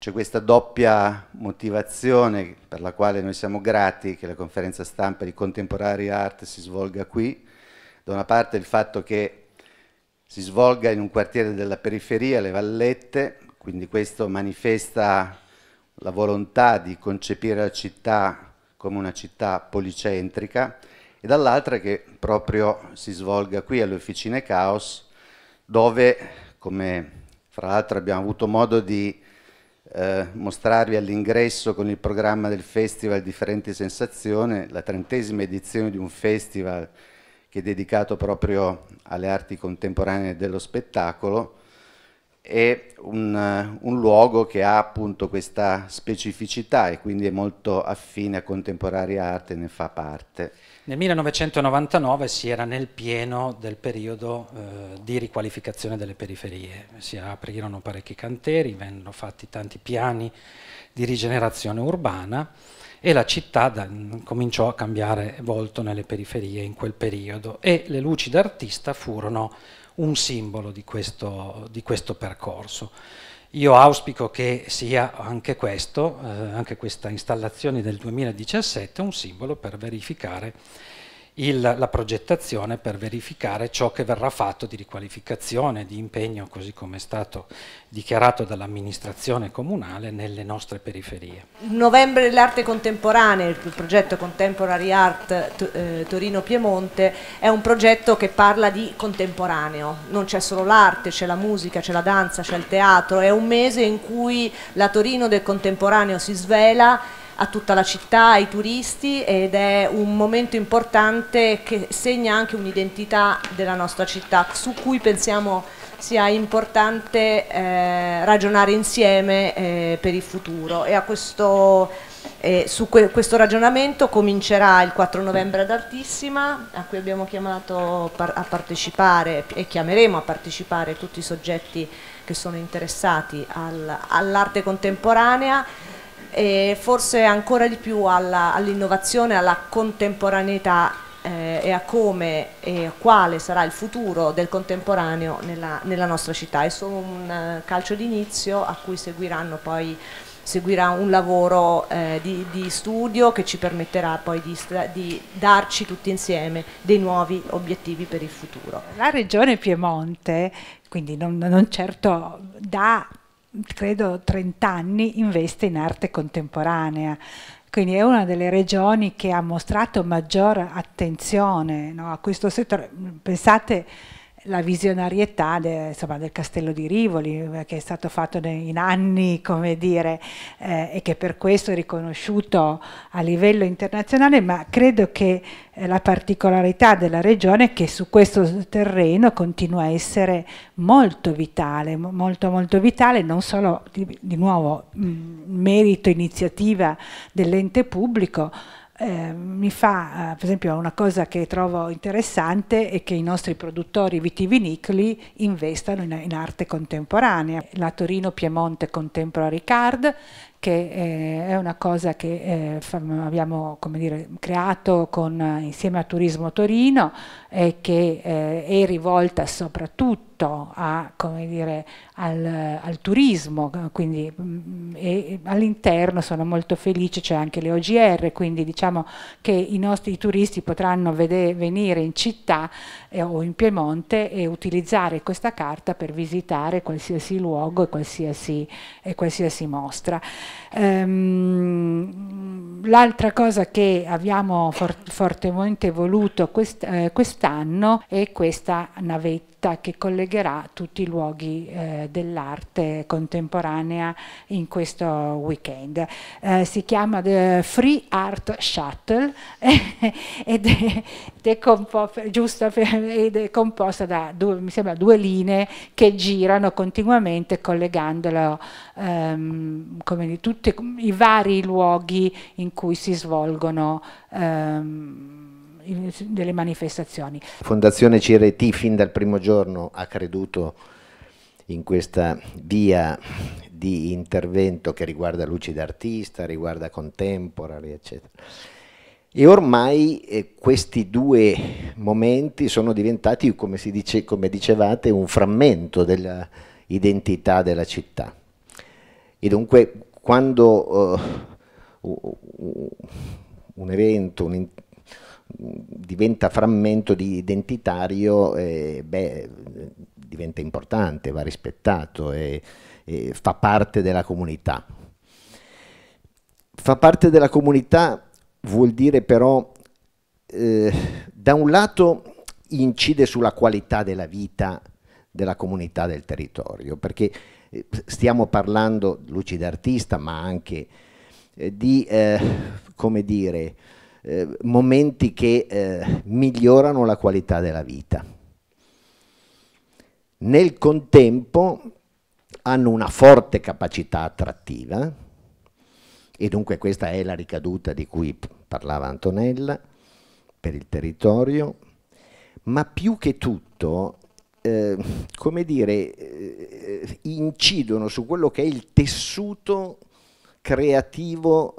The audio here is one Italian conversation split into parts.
C'è questa doppia motivazione per la quale noi siamo grati che la conferenza stampa di Contemporary Art si svolga qui. Da una parte il fatto che si svolga in un quartiere della periferia, le Vallette, quindi questo manifesta la volontà di concepire la città come una città policentrica e dall'altra che proprio si svolga qui alle Officine Caos, dove, come fra l'altro abbiamo avuto modo di eh, mostrarvi all'ingresso con il programma del Festival Differenti Sensazioni, la trentesima edizione di un festival che è dedicato proprio alle arti contemporanee dello spettacolo è un, un, luogo che ha appunto questa specificità e quindi è molto affine a contemporanea arte, ne fa parte. Nel 1999 si era nel pieno del periodo eh, di riqualificazione delle periferie, si aprirono parecchi cantieri, vennero fatti tanti piani di rigenerazione urbana e la città da, cominciò a cambiare volto nelle periferie in quel periodo e le luci d'artista furono un simbolo di questo, di questo percorso. Io auspico che sia anche, questo, eh, anche questa installazione del 2017 un simbolo per verificare il, la progettazione per verificare ciò che verrà fatto di riqualificazione, di impegno, così come è stato dichiarato dall'amministrazione comunale nelle nostre periferie. Novembre dell'arte contemporanea, il progetto Contemporary Art eh, Torino-Piemonte, è un progetto che parla di contemporaneo, non c'è solo l'arte, c'è la musica, c'è la danza, c'è il teatro, è un mese in cui la Torino del contemporaneo si svela a tutta la città, ai turisti ed è un momento importante che segna anche un'identità della nostra città su cui pensiamo sia importante eh, ragionare insieme eh, per il futuro e a questo, eh, su que questo ragionamento comincerà il 4 novembre ad Altissima a cui abbiamo chiamato par a partecipare e chiameremo a partecipare tutti i soggetti che sono interessati al all'arte contemporanea e forse ancora di più all'innovazione, alla contemporaneità eh, e a come e a quale sarà il futuro del contemporaneo nella, nella nostra città. È solo un eh, calcio d'inizio a cui seguiranno poi seguirà un lavoro eh, di, di, studio che ci permetterà poi di, di, darci tutti insieme dei nuovi obiettivi per il futuro. La regione Piemonte, quindi non, non certo da credo 30 anni investe in arte contemporanea. Quindi è una delle regioni che ha mostrato maggior attenzione no, a questo settore. Pensate la visionarietà de, insomma, del castello di Rivoli eh, che è stato fatto in anni come dire, eh, e che per questo è riconosciuto a livello internazionale ma credo che eh, la particolarità della regione è che su questo terreno continua a essere molto vitale molto molto vitale non solo di, di nuovo mh, mm, merito iniziativa dell'ente pubblico Ehm, mi fa, eh, per esempio, una cosa che trovo interessante è che i nostri produttori vitivinicoli investano in, in arte contemporanea. La Torino Piemonte Contemporary Card che eh, è una cosa che eh, abbiamo dire, creato con, eh, insieme a Turismo Torino e che eh, è rivolta soprattutto a, dire, al, al, turismo, quindi mm, all'interno sono molto felice, c'è anche le OGR, quindi diciamo che i nostri turisti potranno vedere, venire in città eh, o in Piemonte e utilizzare questa carta per visitare qualsiasi luogo e qualsiasi, e qualsiasi mostra. Ehm, l'altra cosa che abbiamo fortemente voluto eh, quest'anno è questa navetta vietta che collegherà tutti i luoghi eh, dell'arte contemporanea in questo weekend. Eh, si chiama The eh, Free Art Shuttle ed è, è, giusto, ed è composta da due, mi sembra, due linee che girano continuamente collegandolo ehm, come tutti i vari luoghi in cui si svolgono ehm, delle manifestazioni. Fondazione CRT fin dal primo giorno ha creduto in questa via di intervento che riguarda luci d'artista, riguarda contemporary, eccetera. E ormai eh, questi due momenti sono diventati, come, dice, come dicevate, un frammento dell'identità della città. E dunque quando uh, un evento, un, diventa frammento di identitario, eh, beh, diventa importante, va rispettato e, e fa parte della comunità. Fa parte della comunità vuol dire però, eh, da un lato incide sulla qualità della vita della comunità del territorio, perché eh, stiamo parlando, lucida artista, ma anche eh, di, eh, come dire, eh, momenti che eh, migliorano la qualità della vita. Nel contempo hanno una forte capacità attrattiva e dunque questa è la ricaduta di cui parlava Antonella per il territorio, ma più che tutto, eh, come dire, eh, incidono su quello che è il tessuto creativo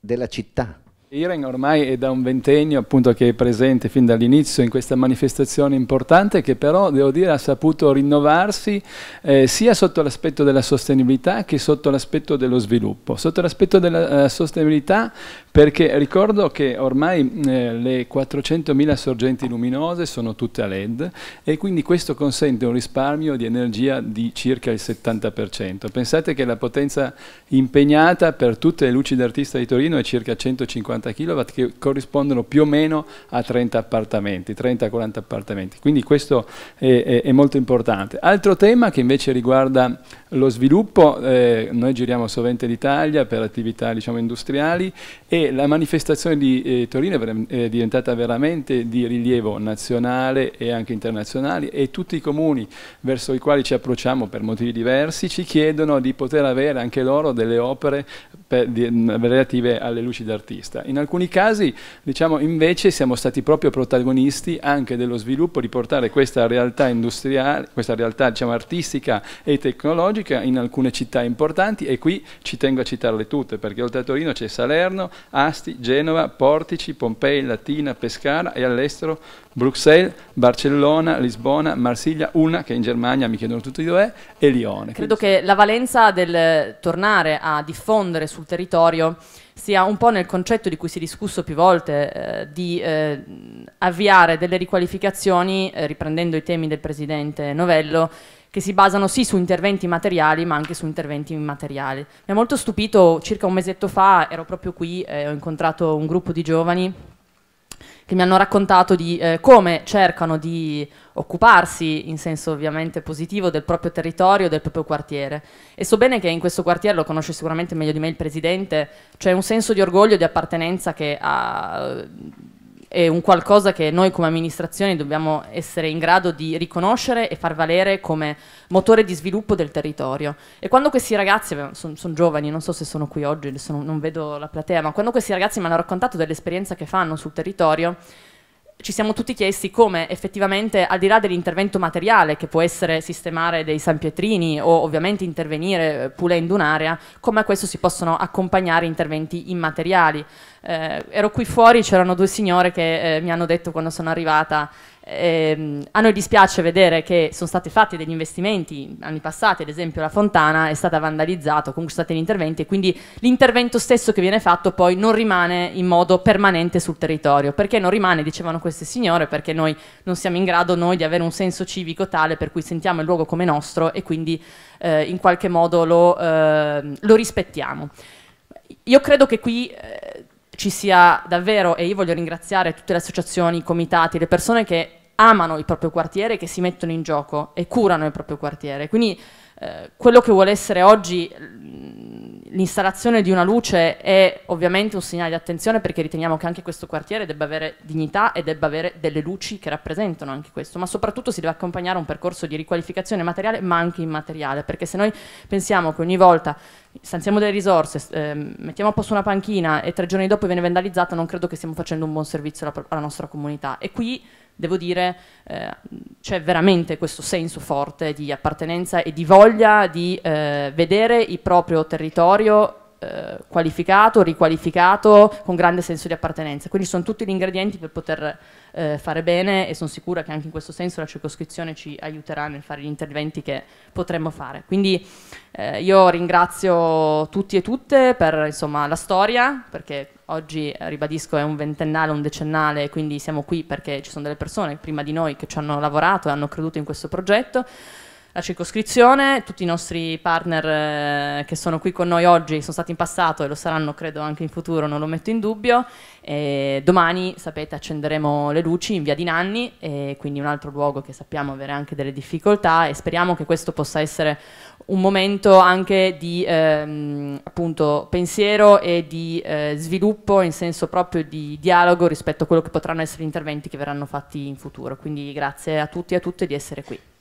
della città IREN ormai è da un ventennio appunto, che è presente fin dall'inizio in questa manifestazione importante che però devo dire ha saputo rinnovarsi eh, sia sotto l'aspetto della sostenibilità che sotto l'aspetto dello sviluppo. Sotto l'aspetto della eh, sostenibilità perché ricordo che ormai eh, le 400.000 sorgenti luminose sono tutte a LED e quindi questo consente un risparmio di energia di circa il 70%. Pensate che la potenza impegnata per tutte le luci d'artista di Torino è circa 150 kW che corrispondono più o meno a 30 appartamenti, 30-40 appartamenti. Quindi questo è, è, è molto importante. Altro tema che invece riguarda lo sviluppo, eh, noi giriamo sovente l'Italia per attività diciamo, industriali e la manifestazione di eh, Torino è, diventata veramente di rilievo nazionale e anche internazionale e tutti i comuni verso i quali ci approcciamo per motivi diversi ci chiedono di poter avere anche loro delle opere per, di, relative alle luci d'artista. In alcuni casi, diciamo, invece siamo stati proprio protagonisti anche dello sviluppo di portare questa realtà industriale, questa realtà diciamo, artistica e tecnologica in alcune città importanti e qui ci tengo a citarle tutte perché oltre a Torino c'è Salerno, Asti, Genova, Portici, Pompei, Latina, Pescara e all'estero Bruxelles, Barcellona, Lisbona, Marsiglia, una che in Germania mi chiedono tutti dove è, e Lione. Credo che la valenza del tornare a diffondere sul sul territorio sia un po' nel concetto di cui si è discusso più volte eh, di eh, avviare delle riqualificazioni, eh, riprendendo i temi del Presidente Novello, che si basano sì su interventi materiali ma anche su interventi immateriali. Mi ha molto stupito, circa un mesetto fa ero proprio qui e eh, ho incontrato un gruppo di giovani che mi hanno raccontato di eh, come cercano di occuparsi in senso ovviamente positivo del proprio territorio, del proprio quartiere. E so bene che in questo quartiere, lo conosce sicuramente meglio di me il presidente, c'è un senso di orgoglio, di appartenenza che ha è un qualcosa che noi come amministrazione dobbiamo essere in grado di riconoscere e far valere come motore di sviluppo del territorio. E quando questi ragazzi, sono son giovani, non so se sono qui oggi, sono, non vedo la platea, ma quando questi ragazzi mi hanno raccontato dell'esperienza che fanno sul territorio, ci siamo tutti chiesti come effettivamente, al di là dell'intervento materiale, che può essere sistemare dei sanpietrini o ovviamente intervenire eh, pulendo un'area, come a questo si possono accompagnare interventi immateriali. Eh, ero qui fuori, c'erano due signore che eh, mi hanno detto quando sono arrivata eh, a noi dispiace vedere che sono stati fatti degli investimenti anni passati, ad esempio la fontana è stata vandalizzata, comunque sono stati interventi e quindi l'intervento stesso che viene fatto poi non rimane in modo permanente sul territorio. Perché non rimane, dicevano queste signore, perché noi non siamo in grado noi di avere un senso civico tale per cui sentiamo il luogo come nostro e quindi eh, in qualche modo lo, eh, lo rispettiamo. Io credo che qui eh, ci sia davvero, e io voglio ringraziare tutte le associazioni, i comitati, le persone che amano il proprio quartiere, che si mettono in gioco e curano il proprio quartiere. Quindi eh, quello che vuole essere oggi l'installazione di una luce è ovviamente un segnale di attenzione perché riteniamo che anche questo quartiere debba avere dignità e debba avere delle luci che rappresentano anche questo, ma soprattutto si deve accompagnare un percorso di riqualificazione materiale ma anche immateriale, perché se noi pensiamo che ogni volta stanziamo delle risorse, ehm, mettiamo a posto una panchina e tre giorni dopo viene vandalizzata, non credo che stiamo facendo un buon servizio alla, alla nostra comunità. E qui devo dire, eh, c'è veramente questo senso forte di appartenenza e di voglia di eh, vedere il proprio territorio eh, qualificato, riqualificato, con grande senso di appartenenza. Quindi sono tutti gli ingredienti per poter eh, fare bene e sono sicura che anche in questo senso la circoscrizione ci aiuterà nel fare gli interventi che potremmo fare. Quindi eh, io ringrazio tutti e tutte per insomma, la storia, perché oggi eh, ribadisco è un ventennale, un decennale, quindi siamo qui perché ci sono delle persone prima di noi che ci hanno lavorato e hanno creduto in questo progetto. La circoscrizione, tutti i nostri partner eh, che sono qui con noi oggi sono stati in passato e lo saranno credo anche in futuro, non lo metto in dubbio. E domani, sapete, accenderemo le luci in via di Nanni, quindi un altro luogo che sappiamo avere anche delle difficoltà e speriamo che questo possa essere un momento anche di ehm, appunto, pensiero e di eh, sviluppo in senso proprio di dialogo rispetto a quello che potranno essere gli interventi che verranno fatti in futuro. Quindi grazie a tutti e a tutte di essere qui.